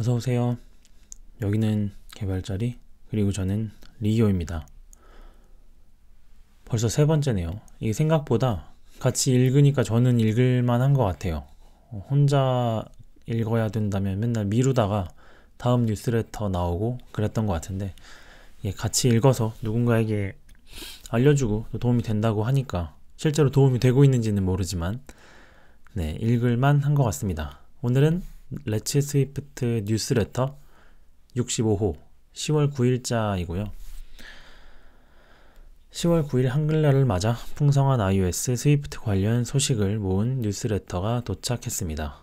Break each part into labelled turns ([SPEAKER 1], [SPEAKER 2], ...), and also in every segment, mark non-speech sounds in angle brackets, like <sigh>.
[SPEAKER 1] 어서 오세요. 여기는 개발자리 그리고 저는 리오입니다. 벌써 세 번째네요. 이게 생각보다 같이 읽으니까 저는 읽을만 한것 같아요. 혼자 읽어야 된다면 맨날 미루다가 다음 뉴스레터 나오고 그랬던 것 같은데 예, 같이 읽어서 누군가에게 알려주고 도움이 된다고 하니까 실제로 도움이 되고 있는지는 모르지만 네, 읽을만 한것 같습니다. 오늘은 레츠 스위프트 뉴스레터 65호 10월 9일자이고요. 10월 9일 한글날을 맞아 풍성한 iOS 스위프트 관련 소식을 모은 뉴스레터가 도착했습니다.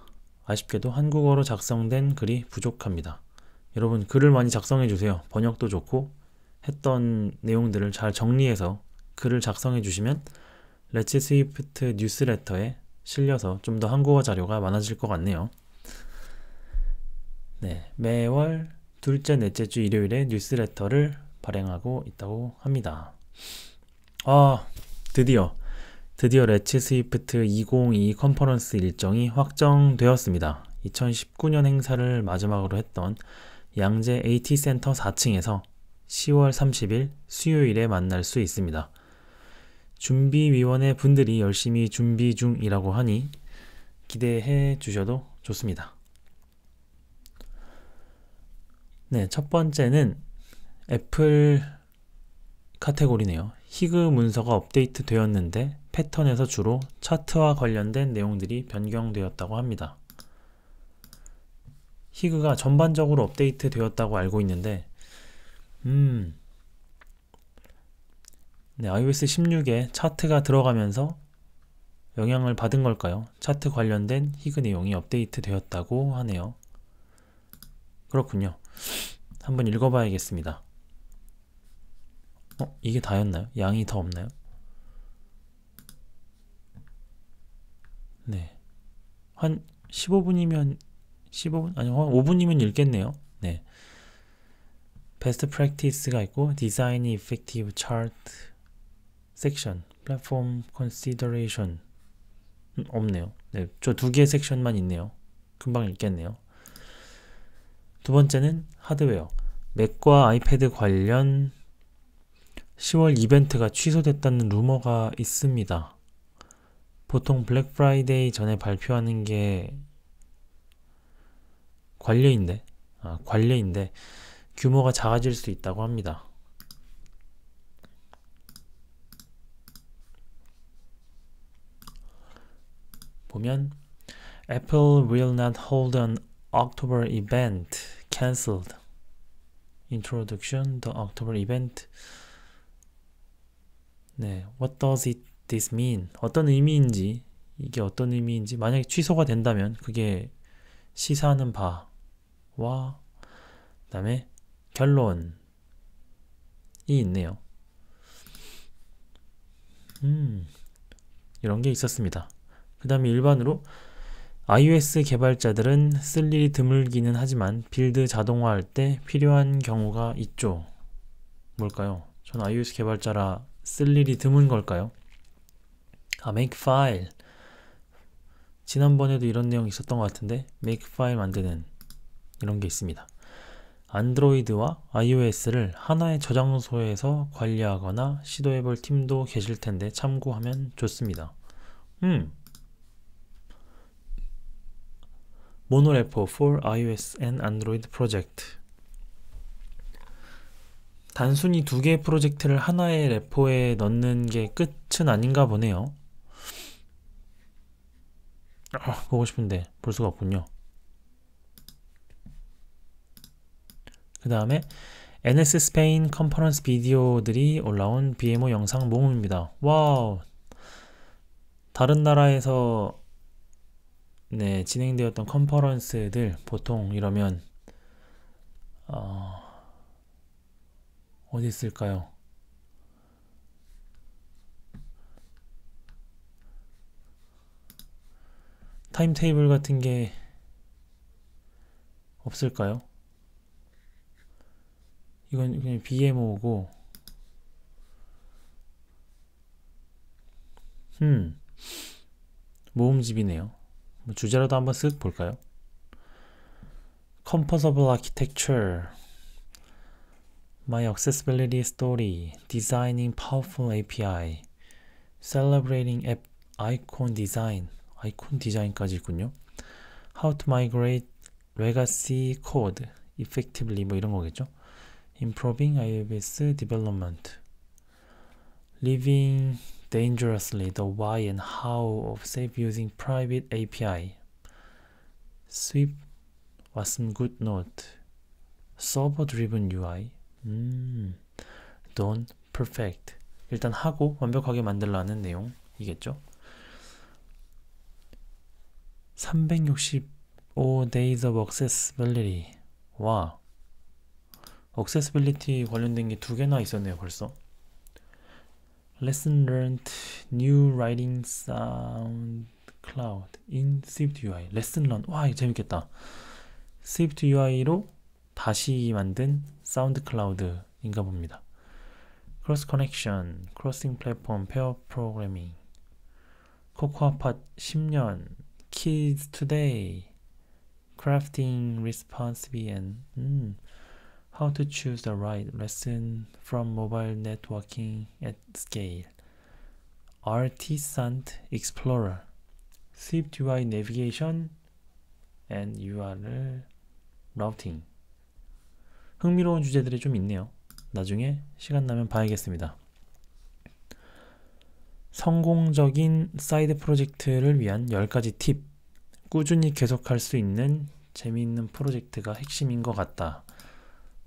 [SPEAKER 1] 아쉽게도 한국어로 작성된 글이 부족합니다. 여러분 글을 많이 작성해 주세요. 번역도 좋고 했던 내용들을 잘 정리해서 글을 작성해 주시면 레츠 스위프트 뉴스레터에 실려서 좀 더 한국어 자료가 많아질 것 같네요. 네, 매월 둘째, 넷째 주 일요일에 뉴스레터를 발행하고 있다고 합니다. 아, 드디어 드디어 레츠 스위프트 2022 컨퍼런스 일정이 확정되었습니다. 2019년 행사를 마지막으로 했던 양재 AT 센터 4층에서 10월 30일 수요일에 만날 수 있습니다. 준비위원회 분들이 열심히 준비 중이라고 하니 기대해 주셔도 좋습니다. 네, 첫 번째는 애플 카테고리네요. 희그 문서가 업데이트 되었는데 패턴에서 주로 차트와 관련된 내용들이 변경되었다고 합니다. 희그가 전반적으로 업데이트 되었다고 알고 있는데 음 네, iOS 16에 차트가 들어가면서 영향을 받은 걸까요? 차트 관련된 희그 내용이 업데이트 되었다고 하네요. 그렇군요. 한번 읽어봐야겠습니다. 어? 이게 다였나요? 양이 더 없나요? 네. 한 15분이면 15분? 아니, 한 5분이면 읽겠네요. 네. 베스트 프랙티스가 있고 디자인이 이펙티브 차트 섹션 플랫폼 컨시더레이션 없네요. 네, 저 두 개의 섹션만 있네요. 금방 읽겠네요. 두 번째는 하드웨어. 맥과 아이패드 관련 10월 이벤트가 취소됐다는 루머가 있습니다. 보통 블랙 프라이데이 전에 발표하는 게 관례인데, 아, 관례인데 규모가 작아질 수 있다고 합니다. 보면 Apple will not hold an October event cancelled. Introduction, the October event. 네, what does it this mean? 어떤 의미인지 이게 어떤 의미인지 만약에 취소가 된다면 그게 시사하는 바와 그다음에 결론이 있네요. 음, 이런 게 있었습니다. 그 다음에 일반으로 iOS 개발자들은 쓸 일이 드물기는 하지만 빌드 자동화할 때 필요한 경우가 있죠. 뭘까요? 전 iOS 개발자라 쓸 일이 드문 걸까요? 아, make file. 지난번에도 이런 내용 있었던 것 같은데 make file 만드는 이런 게 있습니다. 안드로이드와 iOS를 하나의 저장소에서 관리하거나 시도해볼 팀도 계실 텐데 참고하면 좋습니다. 음, 모노레포 for iOS and Android 프로젝트 단순히 두 개의 프로젝트를 하나의 레포에 넣는 게 끝은 아닌가 보네요. 아, 보고 싶은데 볼 수가 없군요. 그 다음에 NS 스페인 컨퍼런스 비디오들이 올라온 BMO 영상 모음입니다. 와우! 다른 나라에서 네, 진행되었던 컨퍼런스들 보통 이러면 어, 어디 있을까요? 타임 테이블 같은 게 없을까요? 이건 그냥 BMO고 음 모음집이네요 주제라도 한번 쓱 볼까요? Composable Architecture My Accessibility Story Designing Powerful API Celebrating App Icon Design 아이콘 디자인까지 있군요. How to migrate legacy code effectively 뭐 이런 거겠죠. Improving iOS development Living dangerously the why and how of safe using private API. Swift was some good note. 서버 driven UI. 음. Don't perfect. 일단 하고 완벽하게 만들라는 내용이겠죠. 365 days of accessibility. 와. accessibility 관련된 게 두 개나 있었네요, 벌써. lesson learned new writing sound cloud in Swift UI lesson learn 와 재밌겠다 Swift UI로 다시 만든 사운드 클라우드인가 봅니다 cross connection, crossing platform, pair programming 코코아 팟 10년 kids today crafting responsibly and 음 How to choose the right lesson from mobile networking at scale. Artisant Explorer. Swift UI navigation and URL routing. 흥미로운 주제들이 좀 있네요. 나중에 시간 나면 봐야겠습니다. 성공적인 사이드 프로젝트를 위한 10가지 팁 꾸준히 계속할 수 있는 재미있는 프로젝트가 핵심인 것 같다.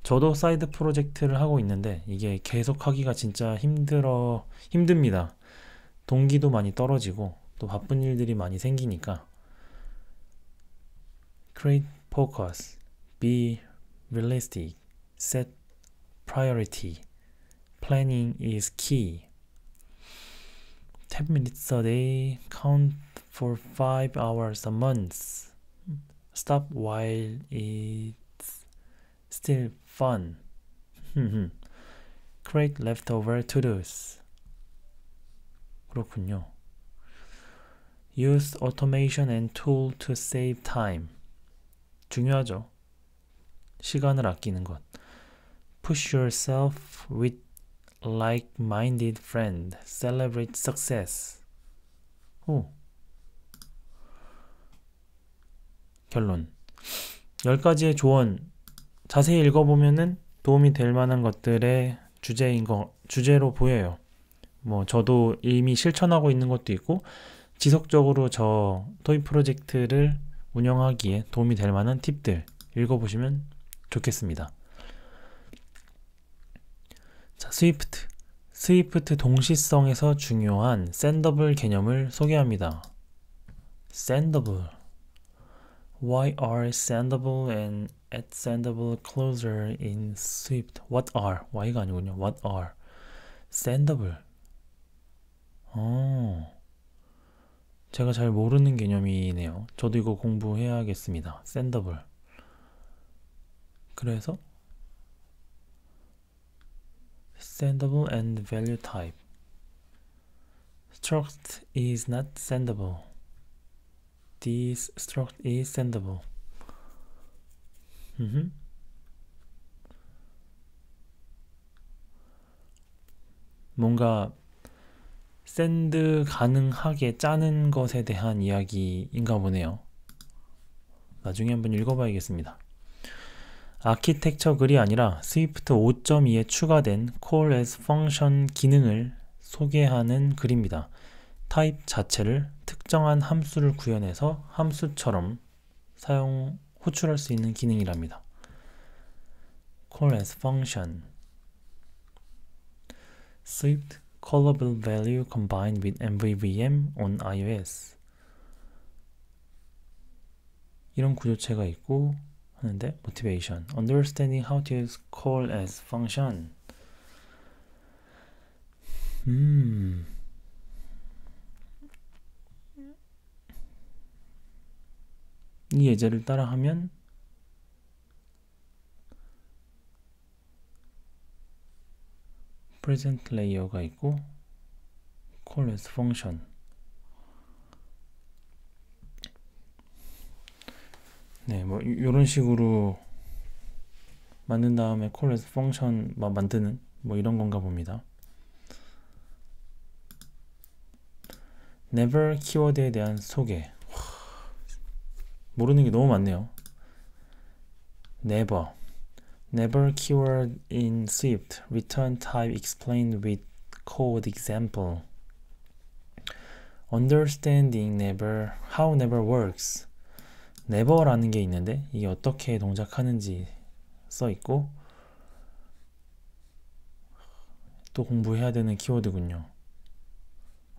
[SPEAKER 1] 저도 사이드 프로젝트를 하고 있는데 이게 계속 하기가 진짜 힘들어 힘듭니다. 동기도 많이 떨어지고 또 바쁜 일들이 많이 생기니까 create focus, be realistic, set priority, planning is key. 10 minutes a day count for 5 hours a month. Stop while it's still fun. create leftover to-dos. 그렇군요. Use automation and tool to save time. 중요하죠. 시간을 아끼는 것. Push yourself with like-minded friend. Celebrate success. 오. 결론. 10가지의 조언 자세히 읽어보면은 도움이 될 만한 것들의 주제인 거 주제로 보여요. 뭐 저도 이미 실천하고 있는 것도 있고 지속적으로 저 토익 프로젝트를 운영하기에 도움이 될 만한 팁들 읽어보시면 좋겠습니다. 자, 스위프트. 스위프트 동시성에서 중요한 샌더블 개념을 소개합니다. 샌더블. Why are sendable and at sendable closer in Swift. What are? y가 아니군요. What are? sendable. 어. 제가 잘 모르는 개념이네요. 저도 이거 공부해야겠습니다. sendable. 그래서 sendable and value type. struct is not sendable. this struct is sendable. 뭔가 샌드 가능하게 짜는 것에 대한 이야기인가 보네요. 나중에 한번 읽어봐야겠습니다. 아키텍처 글이 아니라 스위프트 5.2에 추가된 call as function 기능을 소개하는 글입니다. 타입 자체를 특정한 함수를 구현해서 함수처럼 사용 호출할 수 있는 기능이랍니다. call as function swept callable value combined with MVVM on iOS 이런 구조체가 있고 하는데 motivation understanding how to use call as function 음이 예제를 따라하면 present layer가 있고 call as function 네, 뭐 이런 식으로 만든 다음에 call as function 막 만드는 뭐 이런 건가 봅니다. never 키워드에 대한 소개 모르는 게 너무 많네요. never never keyword in Swift return type explained with code example understanding never how never works never라는 게 있는데 이게 어떻게 동작하는지 써 있고 또 공부해야 되는 키워드군요.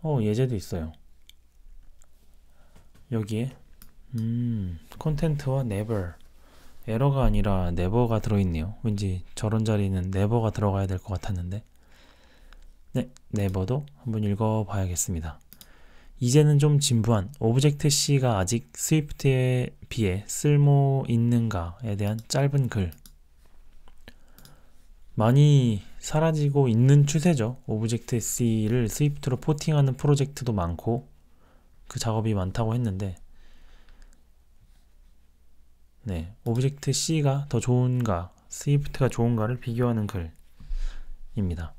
[SPEAKER 1] 어, 예제도 있어요. 여기에 음, 콘텐트와 never. 에러가 아니라 never가 들어있네요. 왠지 저런 자리는 never가 들어가야 될 것 같았는데. 네, 네버도 한번 읽어봐야겠습니다. 이제는 좀 진부한 오브젝트 C가 아직 스위프트에 비해 쓸모 있는가에 대한 짧은 글. 많이 사라지고 있는 추세죠. 오브젝트 C를 스위프트로 포팅하는 프로젝트도 많고 그 작업이 많다고 했는데 네, 오브젝트 C가 더 좋은가, s w i f t 가 좋은가를 비교하는 글입니다.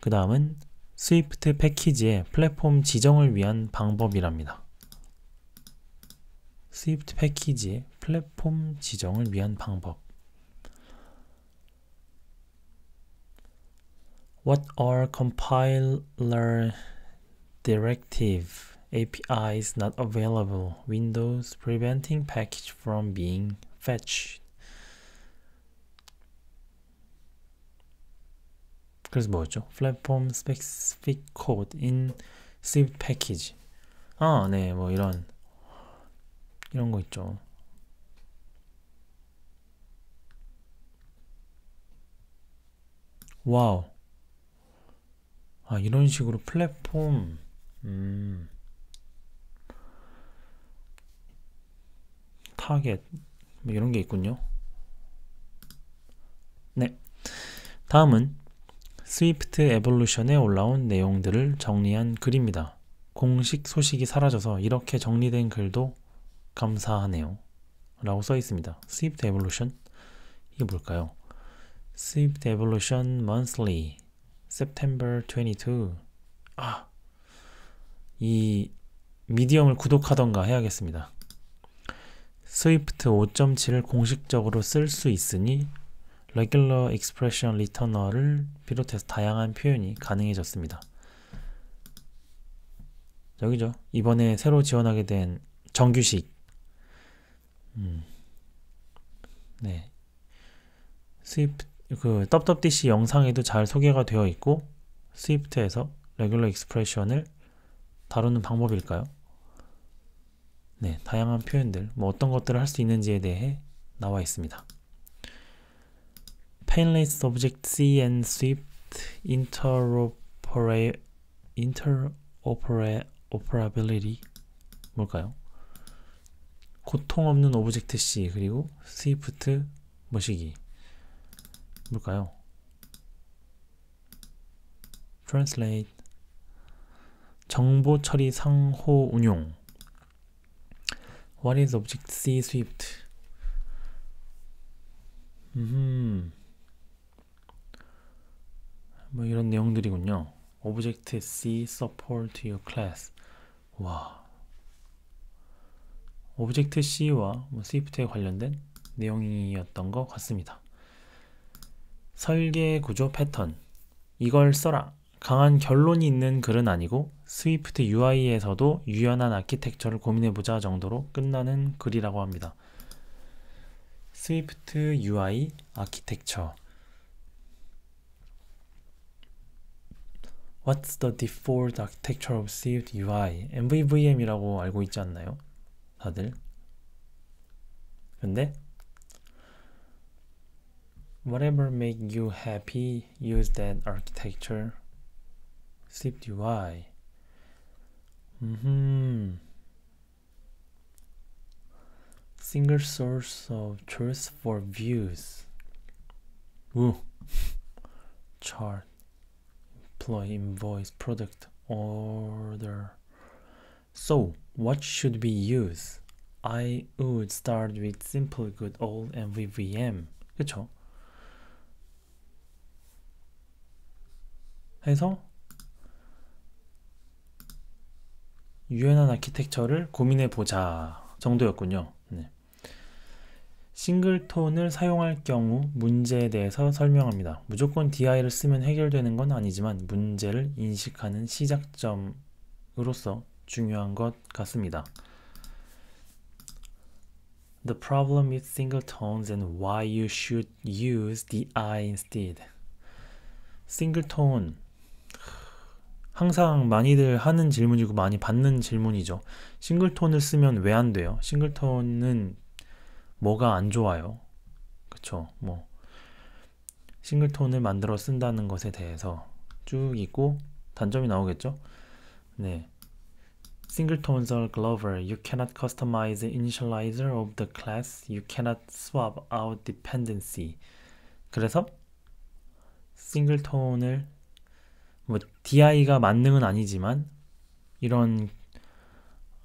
[SPEAKER 1] 그 다음은 스위프트 패키지의 플랫폼 지정을 위한 방법이랍니다. 스위프트 패키지의 플랫폼 지정을 위한 방법 What are compiler directive? API is not available. Windows preventing package from being fetched. 그래서 뭐였죠? Platform specific code in s w f t package. 아, 네, 뭐 이런 이런 거 있죠. 와우. 아, 이런 식으로 플랫폼 음. 타겟 뭐 이런 게 있군요. 네. 다음은 스위프트 에볼루션에 올라온 내용들을 정리한 글입니다. 공식 소식이 사라져서 이렇게 정리된 글도 감사하네요. 라고 써 있습니다. 스위프트 에볼루션 이게 뭘까요? Swift Evolution Monthly September 22 아, 이 미디엄을 구독하던가 해야겠습니다. 스위프트 5.7을 공식적으로 쓸 수 있으니 regular expression returnal을 비롯해서 다양한 표현이 가능해졌습니다. 여기죠. 이번에 새로 지원하게 된 정규식 음. 네. 스위프트 그 WWDC 영상에도 잘 소개가 되어 있고 스위프트에서 regular expression을 다루는 방법일까요? 네, 다양한 표현들, 뭐 어떤 것들을 할 수 있는지에 대해 나와 있습니다. Painless Object C and Swift Interopera, Interoperability 뭘까요? 고통 없는 오브젝트 C 그리고 Swift 모시기 뭘까요? Translate 정보 처리 상호 운용 What is Object C Swift? 뭐 이런 내용들이군요. Object C support your class. 와, Object C와 Swift에 관련된 내용이었던 것 같습니다. 설계 구조 패턴 이걸 써라 강한 결론이 있는 글은 아니고 스위프트 UI에서도 유연한 아키텍처를 고민해보자 정도로 끝나는 글이라고 합니다. 스위프트 UI 아키텍처 What's the default architecture of Swift UI? MVVM이라고 알고 있지 않나요? 다들? 근데 Whatever make you happy, use that architecture zip Mm-hmm. Single source of truth for views. Woo. <laughs> Chart. Employee invoice product order. So what should we use? I would start with simple good old MVVM. 그쵸? 해서 유연한 아키텍처를 고민해 보자 정도였군요. 네. 싱글톤을 사용할 경우 문제에 대해서 설명합니다. 무조건 DI를 쓰면 해결되는 건 아니지만 문제를 인식하는 시작점으로서 중요한 것 같습니다. The problem with singletones and why you should use DI instead. 싱글톤 항상 많이들 하는 질문이고 많이 받는 질문이죠. 싱글톤을 쓰면 왜 안 돼요? 싱글톤은 뭐가 안 좋아요? 그쵸? 뭐 싱글톤을 만들어 쓴다는 것에 대해서 쭉 있고 단점이 나오겠죠? 네. Singletons are Glover. You cannot customize the initializer of the class. You cannot swap out dependency. 그래서 싱글톤을 뭐 DI가 만능은 아니지만 이런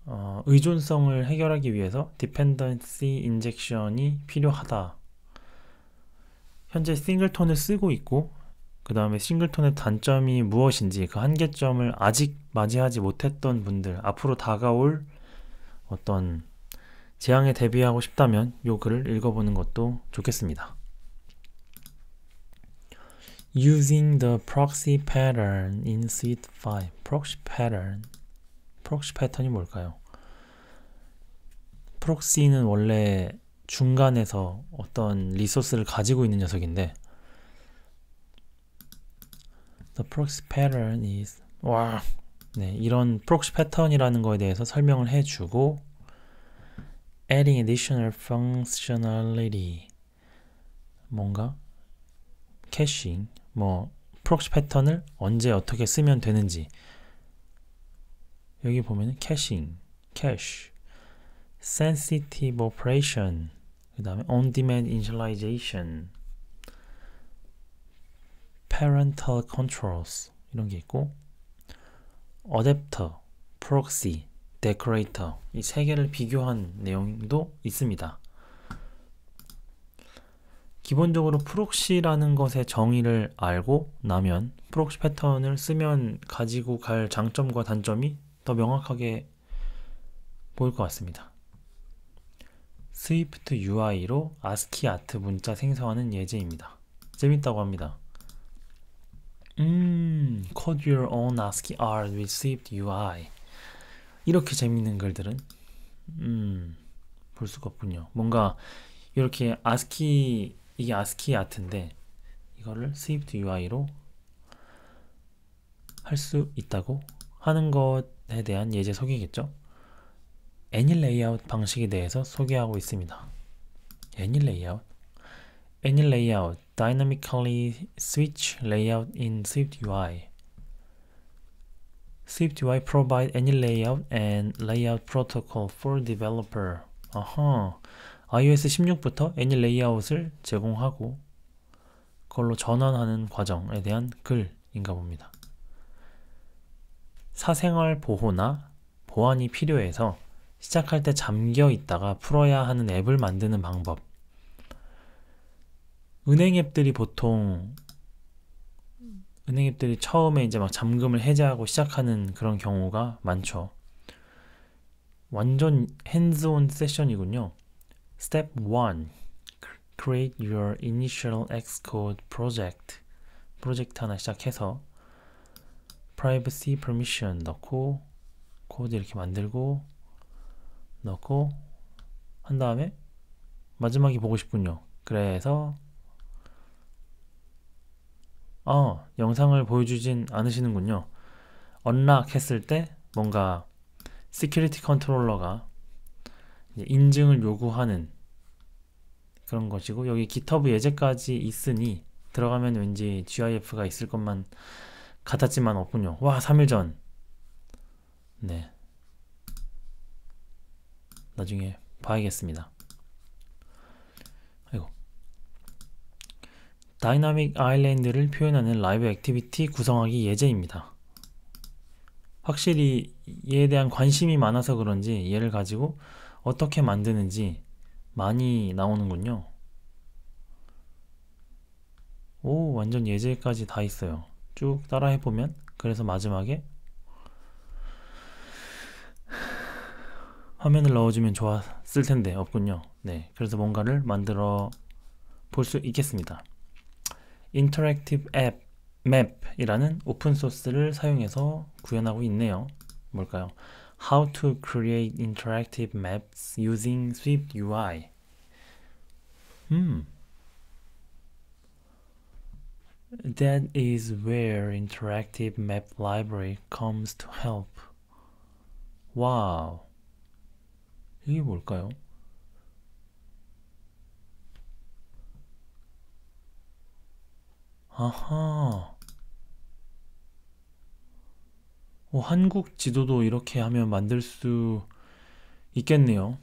[SPEAKER 1] 어, 의존성을 해결하기 위해서 디펜던시 인젝션이 필요하다. 현재 싱글톤을 쓰고 있고 그 다음에 싱글톤의 단점이 무엇인지 그 한계점을 아직 맞이하지 못했던 분들 앞으로 다가올 어떤 재앙에 대비하고 싶다면 요 글을 읽어보는 것도 좋겠습니다. using the proxy pattern in s u i t e 5. proxy pattern. proxy 패턴이 뭘까요? 프록시는 원래 중간에서 어떤 리소스를 가지고 있는 녀석인데 the proxy pattern is 와 네, 이런 p r o 패턴이라는 거에 대해서 설명을 해주고 adding additional functionality 뭔가 캐싱 뭐 프록시 패턴을 언제 어떻게 쓰면 되는지 여기 보면은 캐싱, 캐시, sensitive operation, 그 다음에 on-demand initialization, parental controls 이런 게 있고 adapter, proxy, decorator 이 세 개를 비교한 내용도 있습니다. 기본적으로 프록시라는 것의 정의를 알고 나면 프록시 패턴을 쓰면 가지고 갈 장점과 단점이 더 명확하게 보일 것 같습니다. 스위프트 UI로 아스키 아트 문자 생성하는 예제입니다. 재밌다고 합니다. 음, code your own ASCII art with Swift UI. 이렇게 재밌는 글들은 음, 볼 수가 없군요. 뭔가 이렇게 아스키 이게 아스키 아트인데 이거를 스위프트 UI로 할 수 있다고 하는 것에 대한 예제 소개겠죠. 애니 레이아웃 방식에 대해서 소개하고 있습니다. 애니 레이아웃 Any layout dynamically switch layout in Swift UI. Swift UI provide any layout and layout protocol for developer. 아하. Uh -huh. iOS 16부터 애니 레이아웃을 제공하고 그걸로 전환하는 과정에 대한 글인가 봅니다. 사생활 보호나 보안이 필요해서 시작할 때 잠겨 있다가 풀어야 하는 앱을 만드는 방법. 은행 앱들이 보통 은행 앱들이 처음에 이제 막 잠금을 해제하고 시작하는 그런 경우가 많죠. 완전 핸즈온 세션이군요. Step 1. Create your initial Xcode project. 프로젝트 하나 시작해서 privacy permission 넣고 코드 이렇게 만들고 넣고 한 다음에 마지막이 보고 싶군요. 그래서 어, 영상을 보여주진 않으시는군요. 언락 했을 때 뭔가 시큐리티 컨트롤러가 인증을 요구하는 그런 것이고 여기 GitHub 예제까지 있으니 들어가면 왠지 GIF가 있을 것만 같았지만 없군요. 와 3일 전. 네. 나중에 봐야겠습니다. 아이고. 다이나믹 아일랜드를 표현하는 라이브 액티비티 구성하기 예제입니다. 확실히 얘에 대한 관심이 많아서 그런지 얘를 가지고 어떻게 만드는지 많이 나오는군요. 오 완전 예제까지 다 있어요. 쭉 따라해보면 그래서 마지막에 화면을 넣어주면 좋았을 텐데 없군요. 네, 그래서 뭔가를 만들어 볼 수 있겠습니다. interactive app map 이라는 오픈소스를 사용해서 구현하고 있네요. 뭘까요? how to create interactive maps using Swift UI. Hmm. That is where interactive map library comes to help. Wow. 이게 뭘까요? 아하. 뭐 한국 지도도 이렇게 하면 만들 수 있겠네요.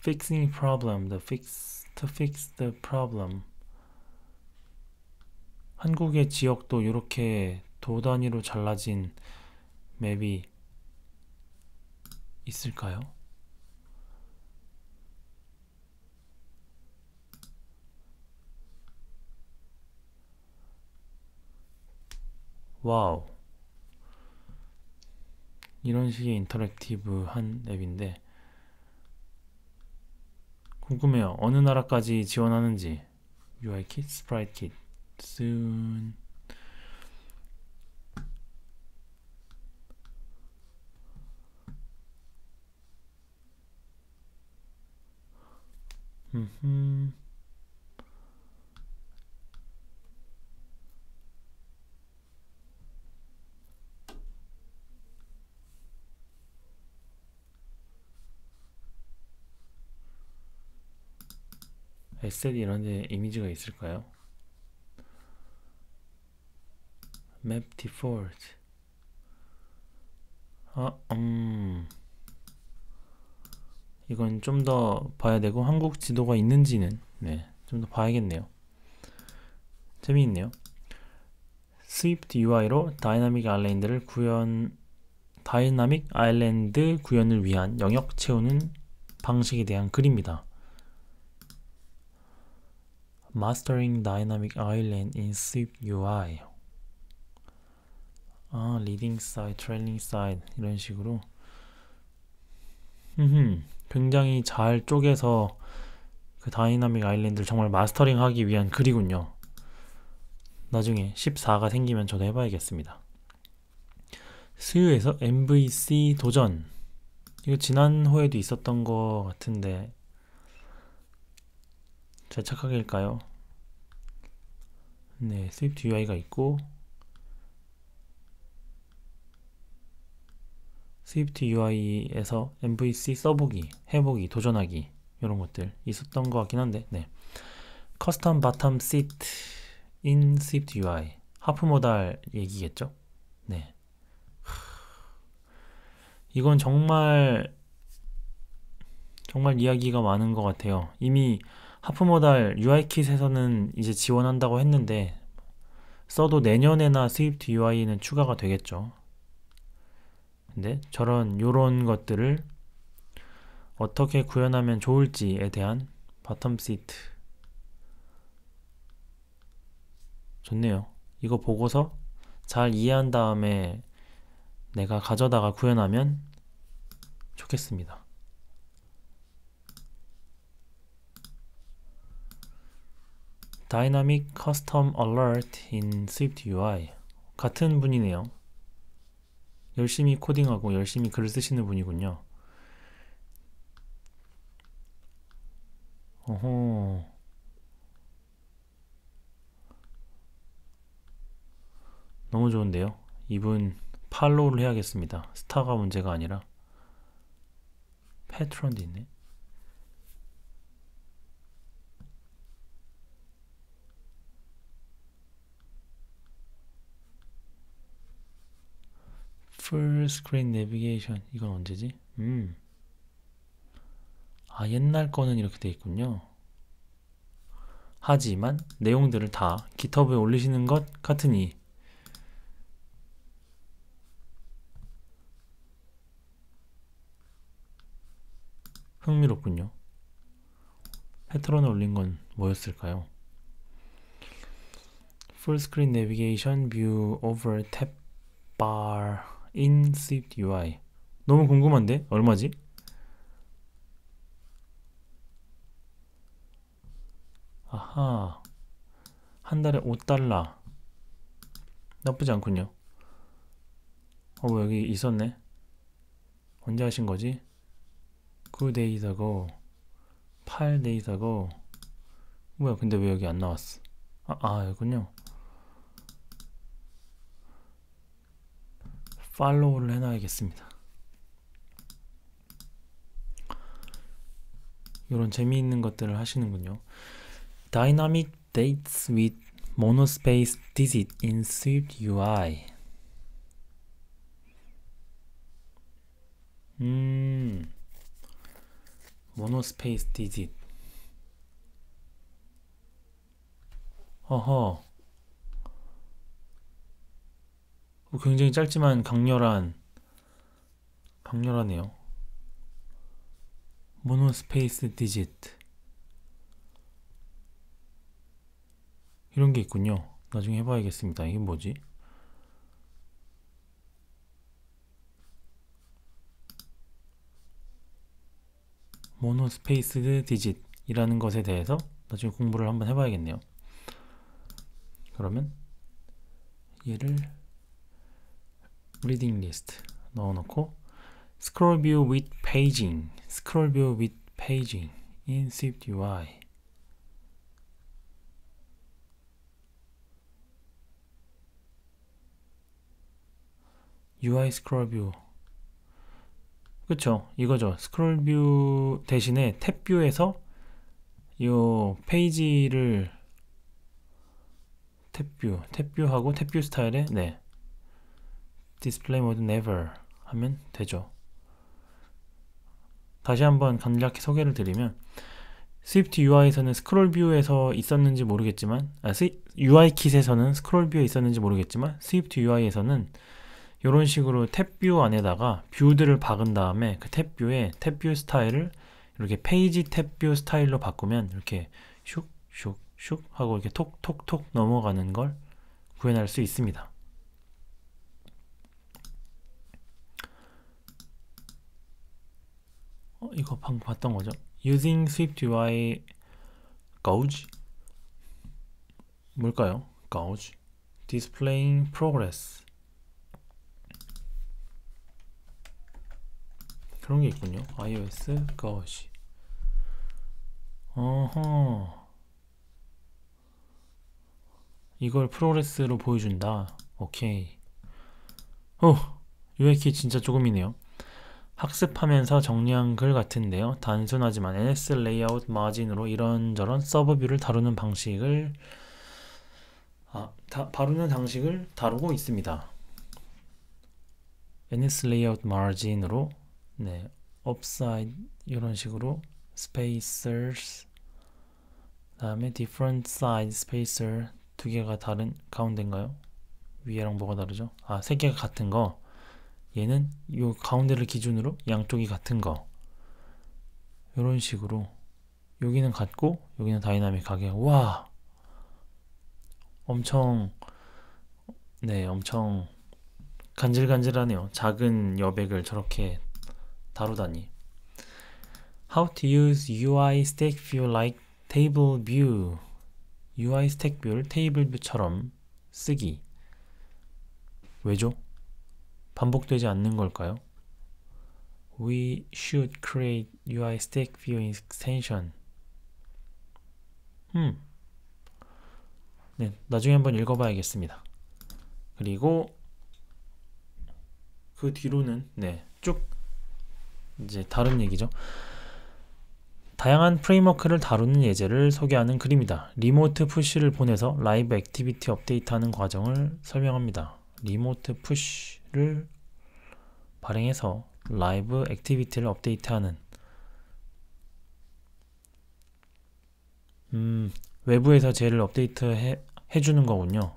[SPEAKER 1] fixing problem, the fix to fix the problem. 한국의 지역도 이렇게 도 단위로 잘라진 맵이 있을까요? 와우 이런 식의 인터랙티브한 앱인데 궁금해요 어느 나라까지 지원하는지 UI 킷, 스프라이트 킷 soon 에셋 이런 데 이미지가 있을까요? map default 아, 음 이건 좀 더 봐야 되고 한국 지도가 있는지는 네, 좀 더 봐야겠네요 재미있네요 스위프트 UI로 다이나믹 아일랜드를 구현 다이나믹 아일랜드 구현을 위한 영역 채우는 방식에 대한 글입니다 Mastering Dynamic Island in Swift UI 아, 리딩 사이드, 트레일링 사이드 이런 식으로 굉장히 잘 쪼개서 그 다이나믹 아일랜드를 정말 마스터링하기 위한 글이군요 나중에 14가 생기면 저도 해봐야겠습니다 수유에서 MVC 도전 이거 지난 호에도 있었던 것 같은데 자, 착하게일까요? 네, Swift UI가 있고 Swift UI에서 MVC 써보기, 해보기, 도전하기 이런 것들 있었던 것 같긴 한데 네. Custom t b 커 m Seat in Swift UI 하프 모달 얘기겠죠? 네. 이건 정말 정말 이야기가 많은 것 같아요. 이미 하프모달 UI킷에서는 이제 지원한다고 했는데 써도 내년에나 Swift UI는 추가가 되겠죠. 근데 저런 요런 것들을 어떻게 구현하면 좋을지에 대한 바텀 시트 좋네요. 이거 보고서 잘 이해한 다음에 내가 가져다가 구현하면 좋겠습니다. Dynamic Custom Alert in Swift UI 같은 분이네요. 열심히 코딩하고 열심히 글을 쓰시는 분이군요. 어허. 너무 좋은데요. 이분 팔로우를 해야겠습니다. 스타가 문제가 아니라 패트런도 있네. Full Screen Navigation 이건 언제지? 음. 아 옛날 거는 이렇게 돼 있군요. 하지만 내용들을 다 GitHub에 올리시는 것 같으니 흥미롭군요. 패트론을 올린 건 뭐였을까요? Full Screen Navigation View Over Tab Bar 인스윗 UI 너무 궁금한데 얼마지? 아하 한 달에 5달러 나쁘지 않군요 어뭐 여기 있었네 언제 하신 거지? 9데이 y s ago 8 d a a g 뭐야 근데 왜 여기 안 나왔어 아, 아 여군요 팔로우를 해놔야겠습니다. 이런 재미있는 것들을 하시는군요. Dynamic dates with monospace digit in Swift UI. 음, monospace digit. 어허. 뭐 굉장히 짧지만 강렬한 강렬하네요. 모노 스페이스 디지트 이런 게 있군요. 나중에 해봐야겠습니다. 이게 뭐지? 모노 스페이스 디짓이라는 것에 대해서 나중에 공부를 한번 해봐야겠네요. 그러면 얘를 리딩 리스트 넣어놓고 scroll view with paging, scroll view with paging in Swift UI. UI scroll view. 그쵸? 이거죠. scroll view 대신에 탭 뷰에서 요 페이지를 탭뷰, 탭뷰하고 탭 뷰 스타일의 네 display mode never 하면 되죠. 다시 한번 간략히 소개를 드리면 스위프트 UI에서는 스크롤 뷰에서 있었는지 모르겠지만 아, UI 킷에서는 스크롤 뷰에 있었는지 모르겠지만 스위프트 UI에서는 이런 식으로 탭 뷰 안에다가 뷰들을 박은 다음에 그 탭뷰에 탭 뷰 스타일을 이렇게 페이지 탭 뷰 스타일로 바꾸면 이렇게 슉슉슉 하고 이렇게 톡톡톡 넘어가는 걸 구현할 수 있습니다. 어, 이거 방금 봤던 거죠. using Swift UI gauge 뭘까요? gauge displaying progress 그런 게 있군요. iOS gauge 어허 이걸 프로레스로 보여준다. 오케이. 오! UI키 진짜 조금이네요. 학습하면서 정리한 글 같은데요. 단순하지만 NS 레이아웃 마진으로 이런저런 서브뷰를 다루는 방식을 아, 다, 바루는 방식을 다루고 있습니다. NS 레이아웃 마진으로 네, 업사이드 이런 식으로 spacers 다음에 different size spacer 두 개가 다른 가운데인가요? 위에랑 뭐가 다르죠? 아, 세 개가 같은 거 얘는 요 가운데를 기준으로 양쪽이 같은 거 이런 식으로 여기는 같고 여기는 다이나믹하게 와 엄청 네 엄청 간질간질하네요 작은 여백을 저렇게 다루다니 How to use UI stack view like table view UI stack v 스택 뷰를 테이블 뷰처럼 쓰기 왜죠? 반복되지 않는 걸까요? We should create UI stack view extension. 음. 네, 나중에 한번 읽어봐야겠습니다. 그리고 그 뒤로는 네, 쭉 이제 다른 얘기죠. 다양한 프레임워크를 다루는 예제를 소개하는 글입니다. 리모트 푸시를 보내서 라이브 액티비티 업데이트하는 과정을 설명합니다. 리모트 푸시 를 발행해서 라이브 액티비티를 업데이트하는 음, 외부에서 쟤를 업데이트 해, 해주는 거군요.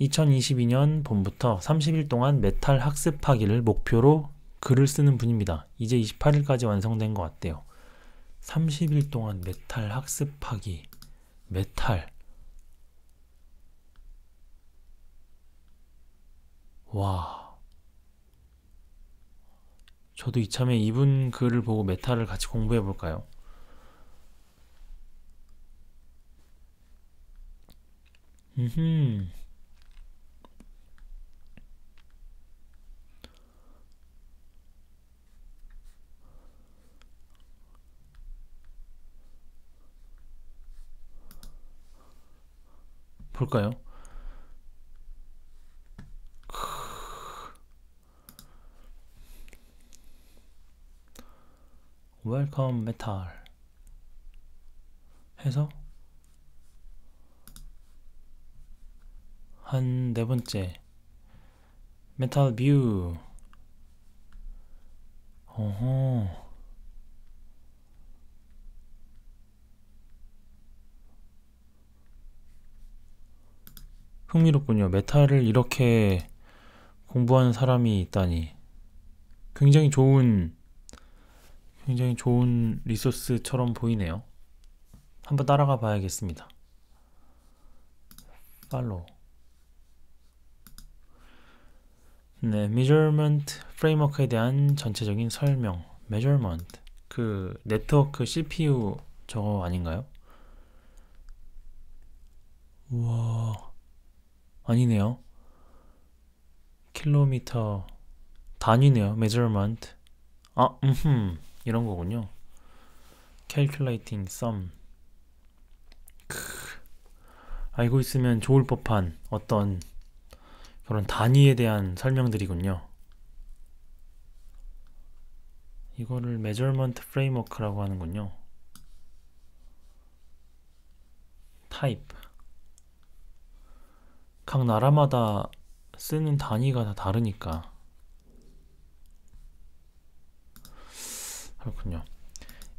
[SPEAKER 1] 2022년 봄부터 30일 동안 메탈 학습하기를 목표로 글을 쓰는 분입니다. 이제 28일까지 완성된 것 같대요. 30일 동안 메탈 학습하기. 메탈. 와. 저도 이참에 이분 글을 보고 메타를 같이 공부해 볼까요? 음. 볼까요? 웰컴 메탈 해서 한 네 번째 메탈 뷰 어허 흥미롭군요. 메탈을 이렇게 공부하는 사람이 있다니 굉장히 좋은 굉장히 좋은 리소스처럼 보이네요. 한번 따라가 봐야겠습니다. 팔로우 네, measurement 프레임워크에 대한 전체적인 설명 measurement 그 네트워크 CPU 저거 아닌가요? 우와 아니네요 킬로미터 단위네요 measurement 아, 음흠 이런 거군요. calculating sum. 크. 알고 있으면 좋을 법한 어떤 그런 단위에 대한 설명들이군요. 이거를 measurement framework라고 하는군요. type. 각 나라마다 쓰는 단위가 다 다르니까. 그렇군요.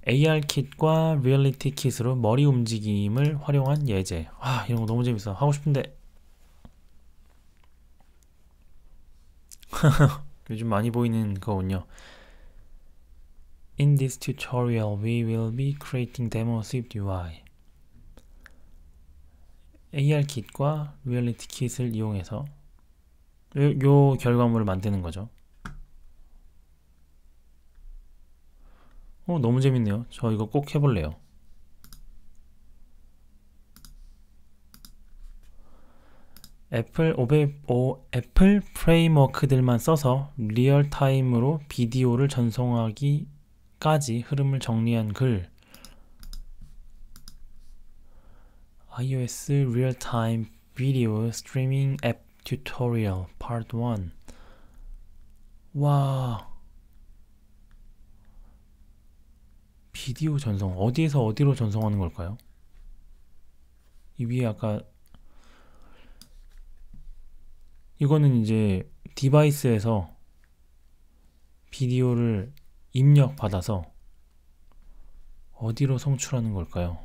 [SPEAKER 1] AR 킷과 리얼리티 킷으로 머리 움직임을 활용한 예제. 와, 이런 거 너무 재밌어. 하고 싶은데. <laughs> 요즘 많이 보이는 거군요. In this tutorial, we will be creating demo Swift UI. AR 킷과 리얼리티 킷을 이용해서 요, 요 결과물을 만드는 거죠. 어, 너무 재밌네요. 저 이거 꼭 해볼래요. 애플 오베, 오, 애플 프레임워크들만 써서 리얼타임으로 비디오를 전송하기까지 흐름을 정리한 글 iOS 리얼타임 비디오 스트리밍 앱 튜토리얼 파트 1 와, 비디오 전송 어디에서 어디로 전송하는 걸까요? 이 위에 아까 이거는 이제 디바이스에서 비디오를 입력받아서 어디로 송출하는 걸까요?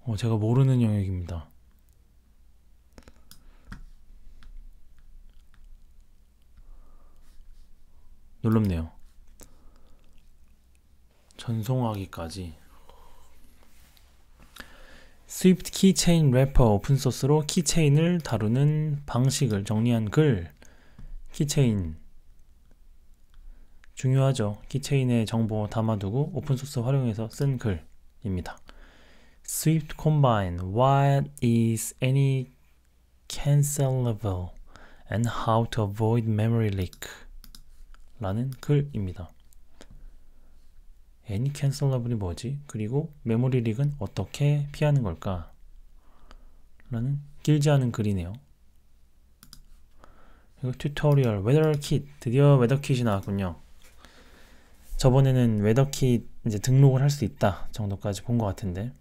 [SPEAKER 1] 어, 제가 모르는 영역입니다. 놀랍네요. 전송하기까지 s w i f 키체인 래퍼 오픈소스로 키체인을 다루는 방식을 정리한 글 키체인 중요하죠. 키체인의 정보 담아두고 오픈소스 활용해서 쓴 글입니다. Swift c o What is any cancelable and how to avoid memory leak 라는 글입니다. any cancelable이 뭐지? 그리고 메모리 릭은 어떻게 피하는 걸까? 라는 길지 않은 글이네요. 그리고 튜토리얼 웨더킷 드디어 웨더킷이 나왔군요. 저번에는 웨더킷 이제 등록을 할 수 있다 정도까지 본 것 같은데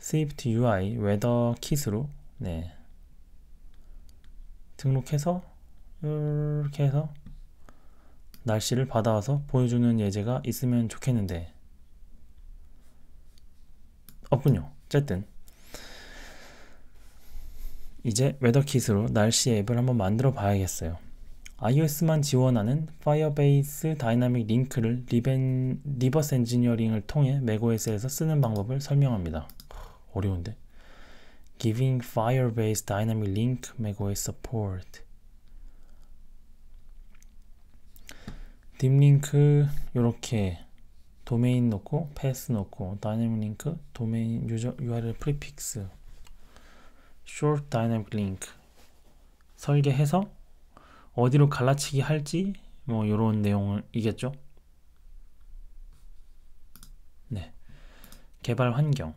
[SPEAKER 1] s a i e t UI 웨더킷으로 네. 등록해서 이렇게 해서 날씨를 받아와서 보여주는 예제가 있으면 좋겠는데 없군요. 어쨌든 이제 웨더킷으로 날씨 앱을 한번 만들어 봐야겠어요. iOS만 지원하는 f i r e b a 파이어베이스 다이나믹 링크를 리벤, 리버스 엔지니어링을 통해 m a c o s 에서 쓰는 방법을 설명합니다. 어려운데? Giving Firebase Dynamic Link macOS support 딥링크 이렇게 도메인 넣고 패스 넣고 다이내믹 링크 도메인 유저 URL 프리픽스 short dynamic link 설계해서 어디로 갈라치기 할지 뭐 이런 내용이겠죠. 네. 개발 환경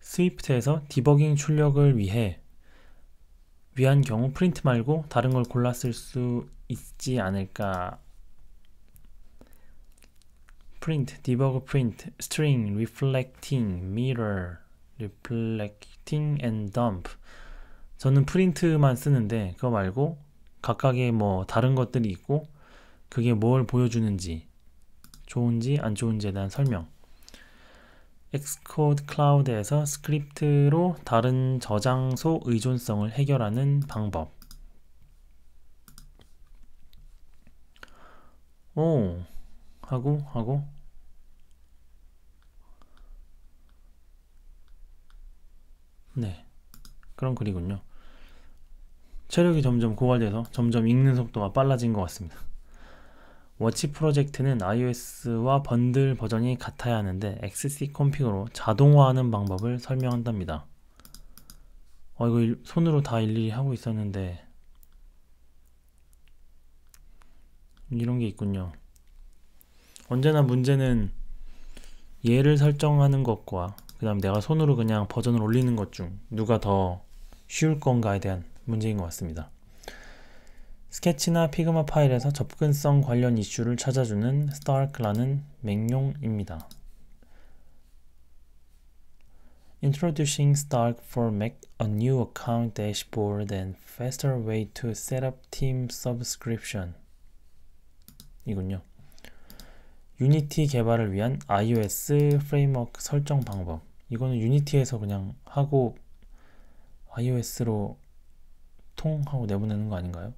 [SPEAKER 1] 스위프트에서 디버깅 출력을 위해 위한 경우 프린트 말고 다른 걸골랐을수 있지 않을까 프린트, 디버그 프린트, 스트링, 리플렉팅, 미러, 리플렉팅 앤 덤프. 저는 프린트만 쓰는데 그거 말고 각각의 뭐 다른 것들이 있고 그게 뭘 보여주는지 좋은지 안 좋은지에 대한 설명 엑스코드 클라우드에서 스크립트로 다른 저장소 의존성을 해결하는 방법 오 하고 하고 네. 그런 글이군요. 체력이 점점 고갈돼서 점점 읽는 속도가 빨라진 것 같습니다. 워치 프로젝트는 iOS와 번들 버전이 같아야 하는데 XC 컴픽으로 자동화하는 방법을 설명한답니다. 어 이거 일, 손으로 다 일일이 하고 있었는데 이런 게 있군요. 언제나 문제는 얘를 설정하는 것과 그 다음 내가 손으로 그냥 버전을 올리는 것 중 누가 더 쉬울 건가에 대한 문제인 것 같습니다. 스케치나 피그마 파일에서 접근성 관련 이슈를 찾아주는 스타크라는 맹용입니다. Introducing Stark for Mac a new account dashboard and faster way to set up team subscription 이군요. 유니티 개발을 위한 iOS 프레임워크 설정 방법 이거는 유니티에서 그냥 하고 iOS로 통하고 내보내는 거 아닌가요?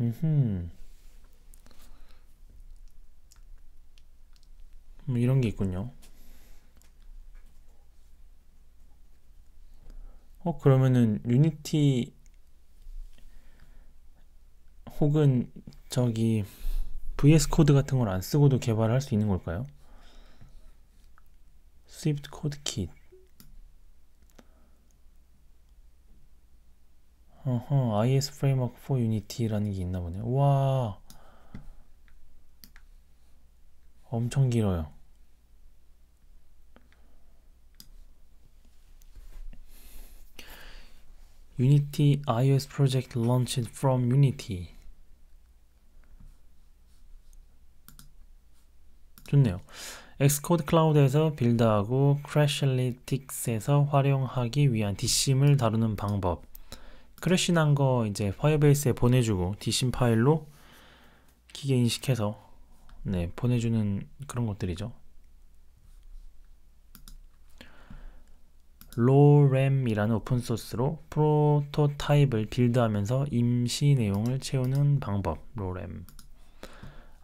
[SPEAKER 1] 음뭐 이런 게 있군요. 어 그러면은 유니티 혹은 저기 VS 코드 같은 걸 안 쓰고도 개발할 수 있는 걸까요? Swift Code Kit. 어허, IS Framework for Unity라는 게 있나 보네. 와, 엄청 길어요. Unity iOS project launched from Unity. 좋네요. 엑스코드 클라우드에서 빌드하고 크래시analytics에서 활용하기 위한 디심을 다루는 방법 크래시 난 거 이제 파이어베이스에 보내주고 디심 파일로 기계 인식해서 네 보내주는 그런 것들이죠 로램이라는 오픈소스로 프로토타입을 빌드하면서 임시 내용을 채우는 방법 로램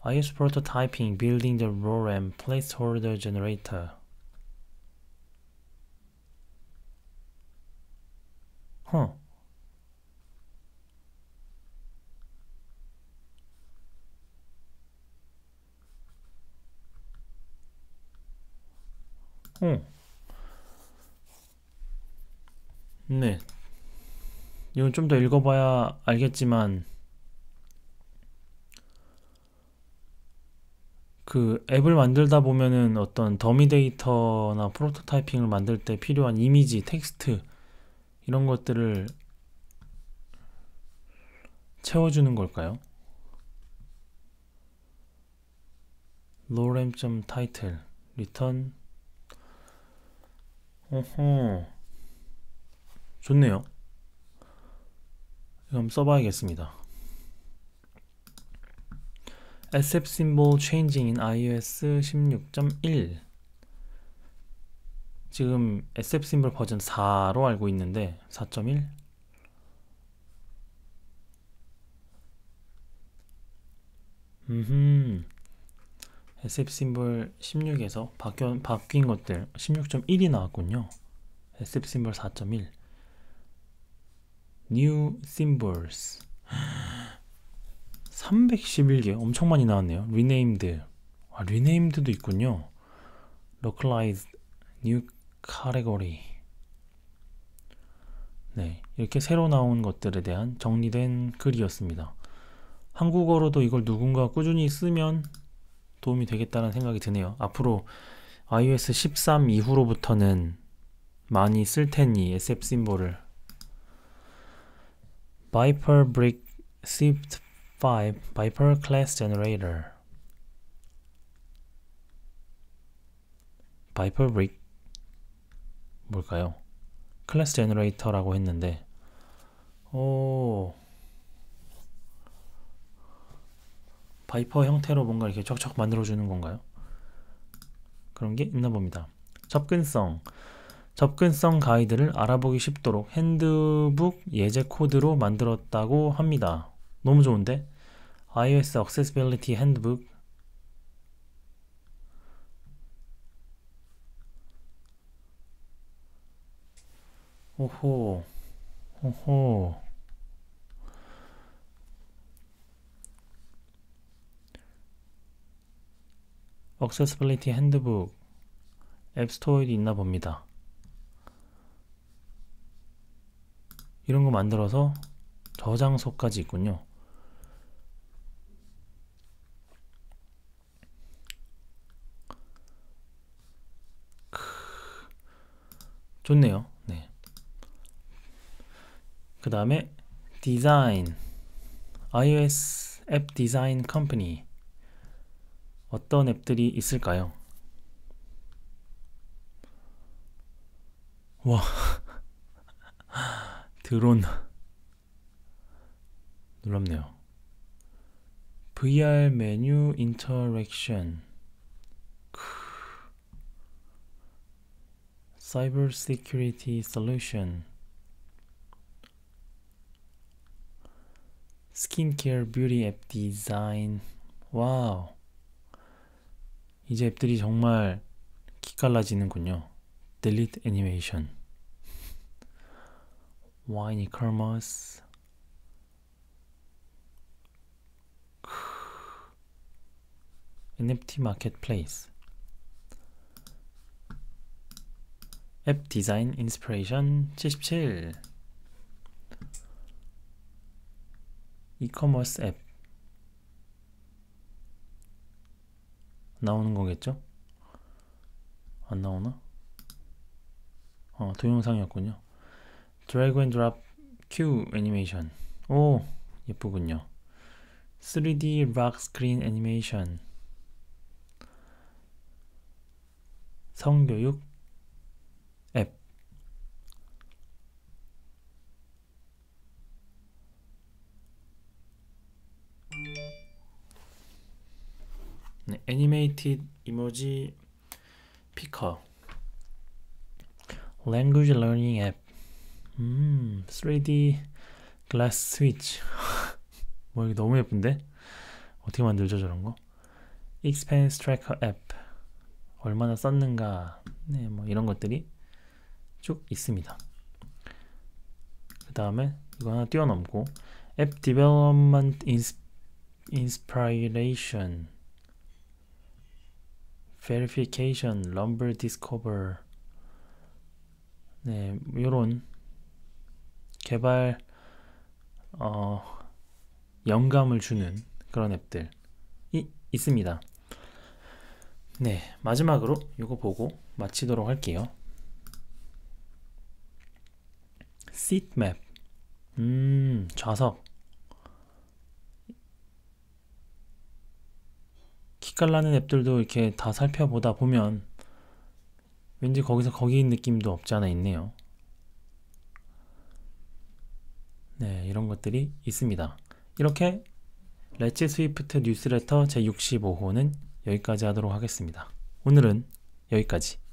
[SPEAKER 1] I use prototyping, building the RORAM, placeholder generator. Huh. 어. 네. 이건 좀 더 읽어봐야 알겠지만 그 앱을 만들다 보면은 어떤 더미 데이터나 프로토타이핑을 만들 때 필요한 이미지, 텍스트 이런 것들을 채워주는 걸까요? l o r e m t i t 어허 좋네요 이거 써봐야겠습니다 accept symbol changing in iOS 16.1 지금 accept symbol 버전 4로 알고 있는데 4.1음 accept symbol 16에서 바뀐, 바뀐 것들 16.1이 나왔군요 accept symbol 4.1 new symbols 311개 엄청 많이 나왔네요 리네임드 아, 리네임드도 있군요 localized new category 네 이렇게 새로 나온 것들에 대한 정리된 글이었습니다 한국어로도 이걸 누군가 꾸준히 쓰면 도움이 되겠다는 생각이 드네요 앞으로 iOS 13 이후로부터는 많이 쓸 테니 SF 심볼을 Viper b r i 5. Viper class generator Viper brick 뭘까요? 클래스 제너레이터라고 했는데 오 바이퍼 형태로 뭔가 이렇게 척척 만들어주는 건가요? 그런 게 있나 봅니다. 접근성 접근성 가이드를 알아보기 쉽도록 핸드북 예제 코드로 만들었다고 합니다. 너무 좋은데? iOS Accessibility Handbook 오호 오호 Accessibility Handbook 앱스토어에도 있나 봅니다 이런 거 만들어서 저장소까지 있군요 좋네요. 네. 그 다음에 디자인 iOS 앱 디자인 컴퍼니 어떤 앱들이 있을까요? 와 <laughs> 드론 놀랍네요. VR 메뉴 인터랙션 cyber security solution skincare beauty app design 와우 이제 앱들이 정말 기깔나지는군요 delete animation wine commerce NFT marketplace 앱 디자인 인스피레이션 77 이커머스 앱 나오는 거겠죠? 안 나오나? 어, 동영상이었군요. 드래그 앤 드랍 큐 애니메이션 오 예쁘군요. 3D 락 스크린 애니메이션 성교육 애니메이티드 이모지 피커 language learning app 음, 3D glass switch <laughs> 뭐 이게 너무 예쁜데? 어떻게 만들죠 저런 거? expense tracker app 얼마나 썼는가 네, 뭐 이런 것들이 쭉 있습니다 그 다음에 이거 하나 뛰어넘고 app p d e e v l o 앱 디벨롭먼트 인스, 인스파이레이션 verification, rumble discover 네, 요런 개발 어, 영감을 주는 그런 앱들이 있습니다. 네, 마지막으로 이거 보고 마치도록 할게요. 시트맵 음, 좌석 시깔나는 앱들도 이렇게 다 살펴보다 보면 왠지 거기서 거기인 느낌도 없지 않아 있네요. 네, 이런 것들이 있습니다. 이렇게 레츠 스위프트 뉴스레터 제65호는 여기까지 하도록 하겠습니다. 오늘은 여기까지.